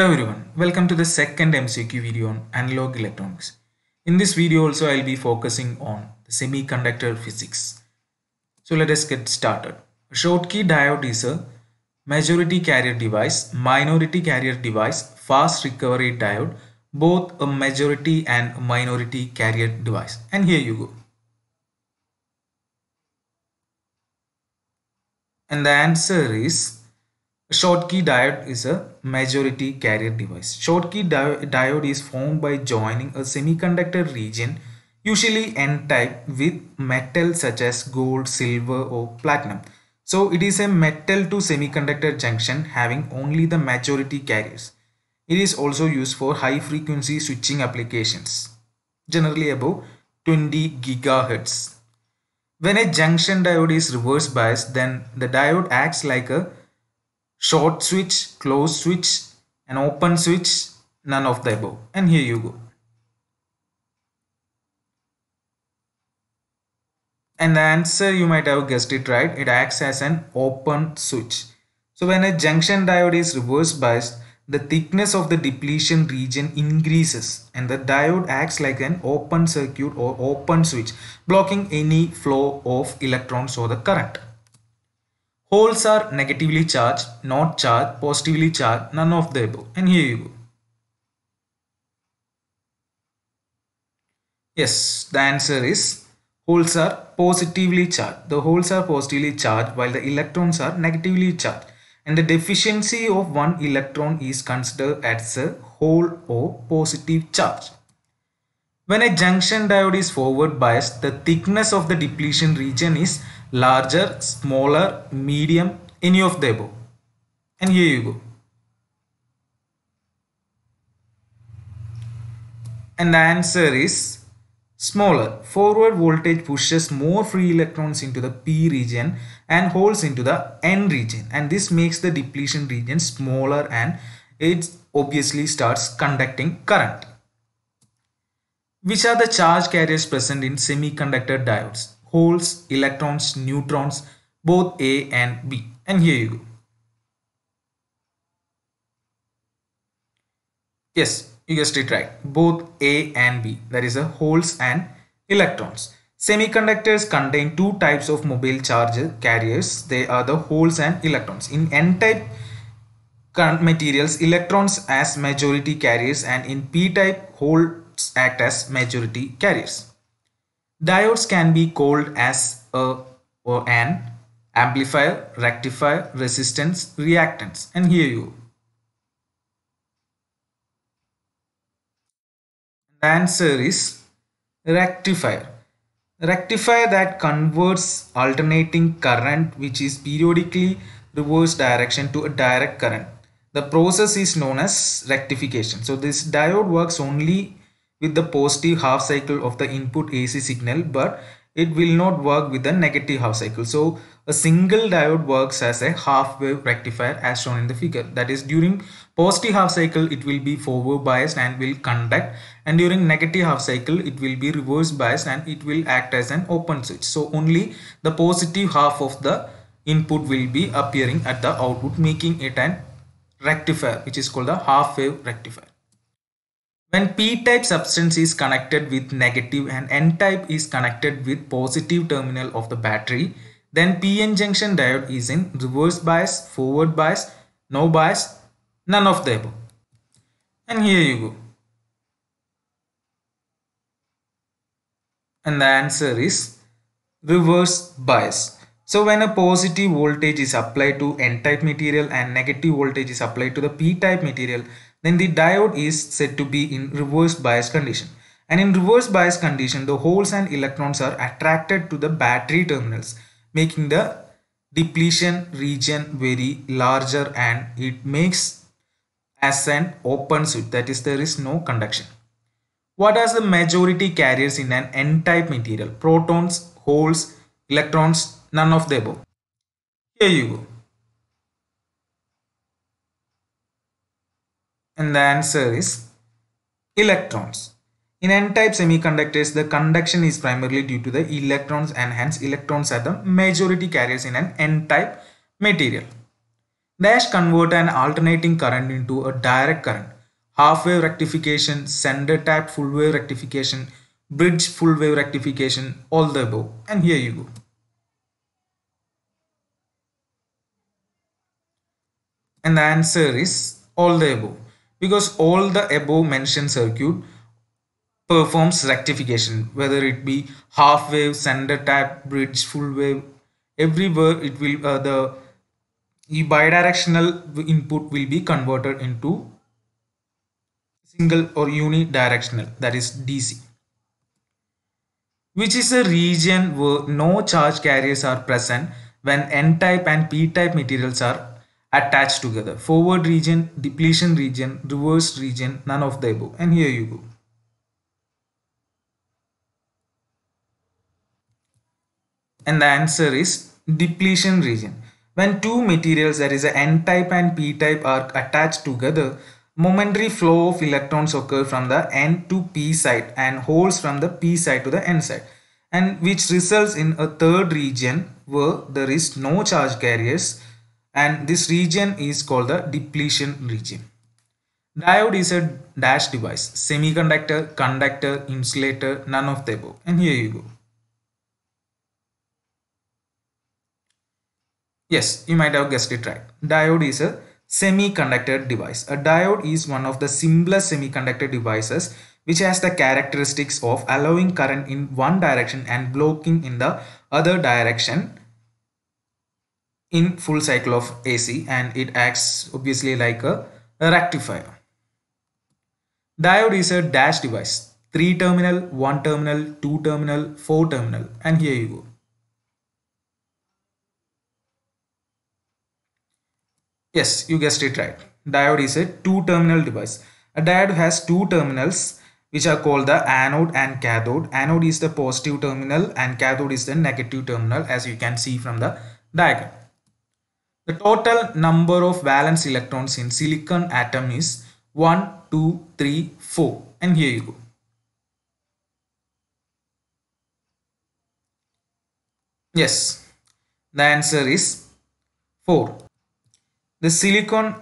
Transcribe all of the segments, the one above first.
Hello everyone, welcome to the second MCQ video on analog electronics. In this video also I'll be focusing on semiconductor physics. So let us get started. A Schottky diode is a majority carrier device, minority carrier device, fast recovery diode, both a majority and a minority carrier device. And here you go. And the answer is Schottky diode is a majority carrier device. Schottky diode is formed by joining a semiconductor region, usually n-type with metal such as gold, silver or platinum. So it is a metal to semiconductor junction having only the majority carriers. It is also used for high frequency switching applications, generally above 20 gigahertz. When a junction diode is reverse biased, then the diode acts like a short switch, close switch, an open switch, none of the above. And here you go. And the answer you might have guessed it right, it acts as an open switch. So when a junction diode is reverse biased, the thickness of the depletion region increases and the diode acts like an open circuit or open switch blocking any flow of electrons or the current. Holes are negatively charged, not charged, positively charged, none of the above. And here you go. Yes, the answer is holes are positively charged. The holes are positively charged while the electrons are negatively charged. And the deficiency of one electron is considered as a hole or positive charge. When a junction diode is forward biased, the thickness of the depletion region is larger, smaller, medium, any of the above. And here you go. And the answer is smaller. Forward voltage pushes more free electrons into the P region and holes into the N region. And this makes the depletion region smaller and it obviously starts conducting current which are the charge carriers present in semiconductor diodes, holes, electrons, neutrons, both A and B. And here you go. Yes, you guessed it right. Both A and B, that is a uh, holes and electrons. Semiconductors contain two types of mobile charge carriers. They are the holes and electrons. In N-type materials, electrons as majority carriers and in P-type hole act as majority carriers. Diodes can be called as a or an amplifier, rectifier, resistance, reactance and here you The answer is rectifier. Rectifier that converts alternating current which is periodically reverse direction to a direct current. The process is known as rectification. So this diode works only with the positive half cycle of the input AC signal but it will not work with the negative half cycle. So a single diode works as a half wave rectifier as shown in the figure. That is during positive half cycle it will be forward biased and will conduct and during negative half cycle it will be reverse biased and it will act as an open switch. So only the positive half of the input will be appearing at the output making it an rectifier which is called a half wave rectifier. When p-type substance is connected with negative and n-type is connected with positive terminal of the battery, then p-n junction diode is in reverse bias, forward bias, no bias, none of the above. And here you go. And the answer is reverse bias. So when a positive voltage is applied to n-type material and negative voltage is applied to the p-type material, then the diode is said to be in reverse bias condition. And in reverse bias condition, the holes and electrons are attracted to the battery terminals, making the depletion region very larger and it makes as an open suit, that is there is no conduction. What are the majority carriers in an n-type material? Protons, holes, electrons, none of the above. Here you go. And the answer is electrons. In n-type semiconductors, the conduction is primarily due to the electrons and hence electrons are the majority carriers in an n-type material. Dash convert an alternating current into a direct current. Half-wave rectification, sender type full-wave rectification, bridge full-wave rectification, all the above. And here you go. And the answer is all the above because all the above mentioned circuit performs rectification whether it be half wave center tap bridge full wave everywhere it will uh, the bidirectional input will be converted into single or unidirectional that is dc which is a region where no charge carriers are present when n type and p type materials are attached together forward region depletion region reverse region none of the above and here you go and the answer is depletion region when two materials that is n-type and p-type are attached together momentary flow of electrons occur from the n to p side and holes from the p side to the n side and which results in a third region where there is no charge carriers and this region is called the depletion region. Diode is a dash device, semiconductor, conductor, insulator, none of the above. And here you go. Yes, you might have guessed it right. Diode is a semiconductor device. A diode is one of the simplest semiconductor devices which has the characteristics of allowing current in one direction and blocking in the other direction in full cycle of AC and it acts obviously like a, rectifier. Diode is a dash device. 3 terminal, 1 terminal, 2 terminal, 4 terminal and here you go. Yes, you guessed it right. Diode is a 2 terminal device. A diode has 2 terminals which are called the anode and cathode. Anode is the positive terminal and cathode is the negative terminal as you can see from the diagram. The total number of valence electrons in silicon atom is 1, 2, 3, 4 and here you go. Yes, the answer is 4. The silicon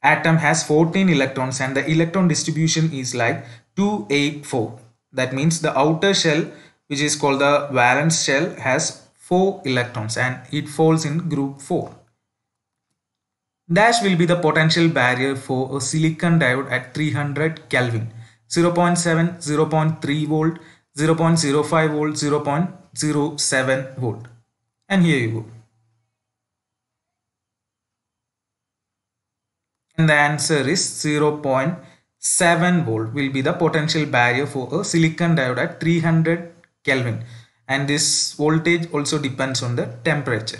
atom has 14 electrons and the electron distribution is like 2, 8, 4. That means the outer shell which is called the valence shell has 4 electrons and it falls in group 4. Dash will be the potential barrier for a silicon diode at 300 Kelvin, 0.7, 0.3 volt, 0.05 volt, 0.07 volt. And here you go. And the answer is 0.7 volt will be the potential barrier for a silicon diode at 300 Kelvin. And this voltage also depends on the temperature.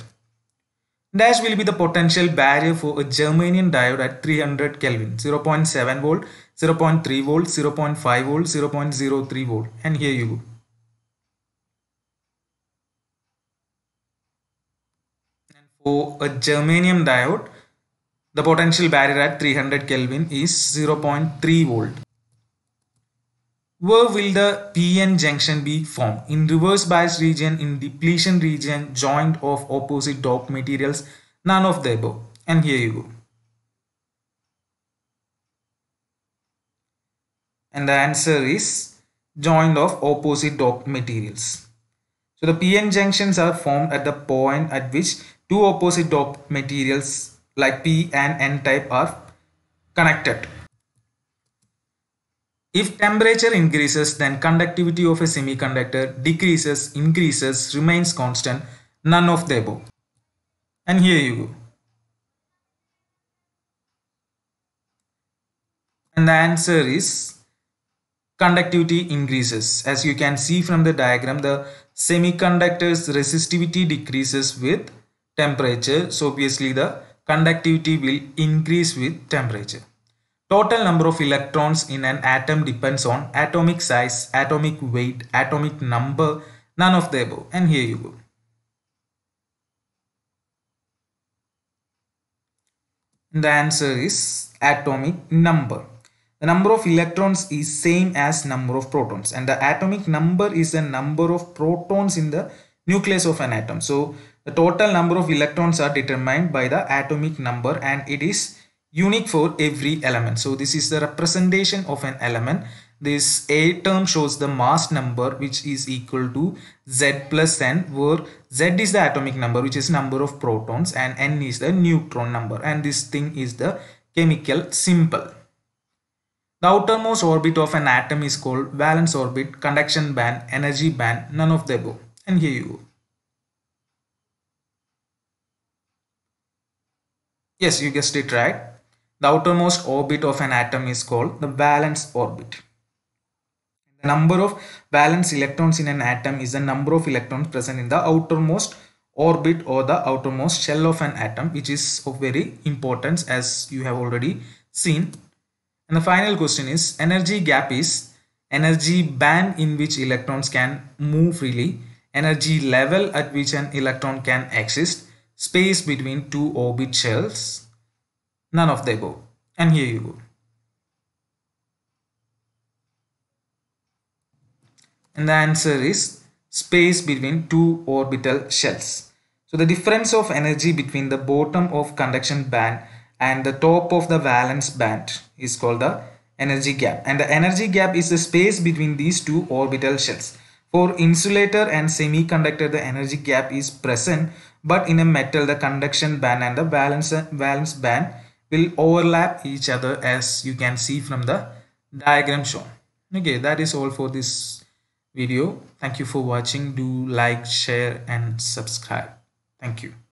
Dash will be the potential barrier for a germanium diode at 300 Kelvin, 0.7 volt, 0.3 volt, 0.5 volt, 0.03 volt. And here you go. And for a germanium diode, the potential barrier at 300 Kelvin is 0.3 volt. Where will the PN junction be formed? In reverse bias region, in depletion region, joint of opposite doped materials, none of the above. And here you go. And the answer is joint of opposite doped materials. So the PN junctions are formed at the point at which two opposite doped materials like P and N type are connected. If temperature increases, then conductivity of a semiconductor decreases, increases, remains constant, none of the above. And here you go. And the answer is conductivity increases. As you can see from the diagram, the semiconductor's resistivity decreases with temperature. So obviously the conductivity will increase with temperature. Total number of electrons in an atom depends on atomic size, atomic weight, atomic number, none of the above. And here you go. The answer is atomic number. The number of electrons is same as number of protons and the atomic number is the number of protons in the nucleus of an atom. So the total number of electrons are determined by the atomic number and it is unique for every element. So this is the representation of an element. This A term shows the mass number which is equal to Z plus N where Z is the atomic number which is number of protons and N is the neutron number and this thing is the chemical symbol. The outermost orbit of an atom is called valence orbit, conduction band, energy band, none of the above. And here you go. Yes, you guessed it right. The outermost orbit of an atom is called the valence orbit. The number of valence electrons in an atom is the number of electrons present in the outermost orbit or the outermost shell of an atom which is of very importance as you have already seen. And the final question is energy gap is energy band in which electrons can move freely, energy level at which an electron can exist, space between two orbit shells, none of the go and here you go and the answer is space between two orbital shells so the difference of energy between the bottom of conduction band and the top of the valence band is called the energy gap and the energy gap is the space between these two orbital shells for insulator and semiconductor the energy gap is present but in a metal the conduction band and the valence valence band will overlap each other as you can see from the diagram shown okay that is all for this video thank you for watching do like share and subscribe thank you